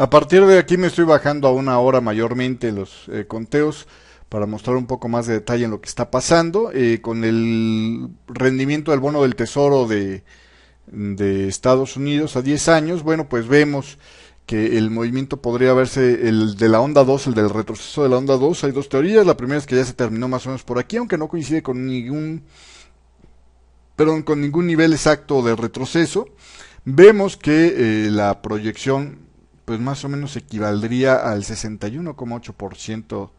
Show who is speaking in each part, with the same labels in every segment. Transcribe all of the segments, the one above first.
Speaker 1: A partir de aquí me estoy bajando a una hora mayormente los eh, conteos para mostrar un poco más de detalle en lo que está pasando eh, con el rendimiento del bono del tesoro de, Estados Unidos a 10 años. Bueno, pues vemos que el movimiento podría verse el de la onda 2, el del retroceso de la onda 2. Hay dos teorías. La primera es que ya se terminó más o menos por aquí, aunque no coincide con ningún, perdón, con ningún nivel exacto de retroceso. Vemos que eh, la proyección pues más o menos equivaldría al 61,8%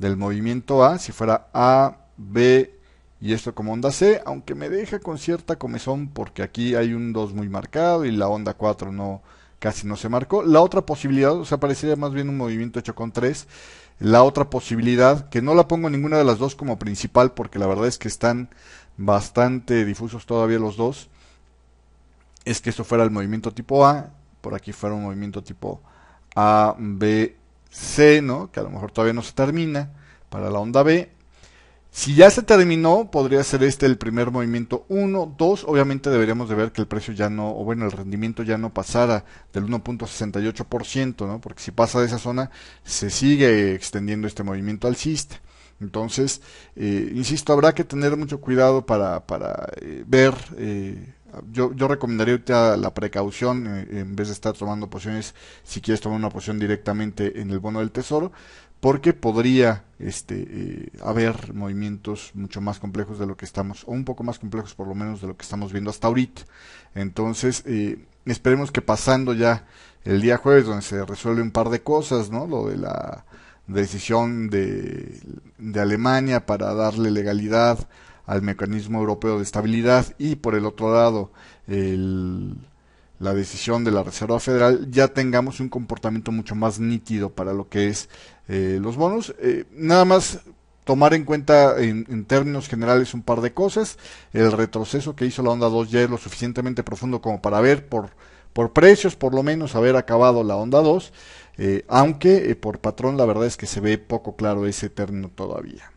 Speaker 1: del movimiento A, si fuera A, B y esto como onda C, aunque me deja con cierta comezón porque aquí hay un 2 muy marcado y la onda 4 no, casi no se marcó. La otra posibilidad, o sea, parecería más bien un movimiento hecho con 3. La otra posibilidad, que no la pongo ninguna de las dos como principal porque la verdad es que están bastante difusos todavía los dos, es que esto fuera el movimiento tipo A por aquí fuera un movimiento tipo A, B, C, ¿no? Que a lo mejor todavía no se termina para la onda B. Si ya se terminó, podría ser este el primer movimiento 1, 2, obviamente deberíamos de ver que el precio ya no, o bueno, el rendimiento ya no pasara del 1.68%, ¿no? Porque si pasa de esa zona, se sigue extendiendo este movimiento alcista. Entonces, eh, insisto, habrá que tener mucho cuidado para, eh, ver... Eh, yo, recomendaría la precaución eh, en vez de estar tomando pociones, si quieres tomar una poción directamente en el bono del tesoro, porque podría este, eh, haber movimientos mucho más complejos de lo que estamos, o un poco más complejos por lo menos de lo que estamos viendo hasta ahorita. Entonces, eh, esperemos que pasando ya el día jueves, donde se resuelve un par de cosas, ¿no? Lo de la decisión de, de Alemania para darle legalidad al mecanismo europeo de estabilidad y por el otro lado la decisión de la Reserva Federal ya tengamos un comportamiento mucho más nítido para lo que es eh, los bonos. Eh, nada más tomar en cuenta en, términos generales un par de cosas. El retroceso que hizo la onda 2 ya es lo suficientemente profundo como para ver por, por precios, por lo menos, haber acabado la onda 2. Eh, aunque por patrón la verdad es que se ve poco claro ese término todavía.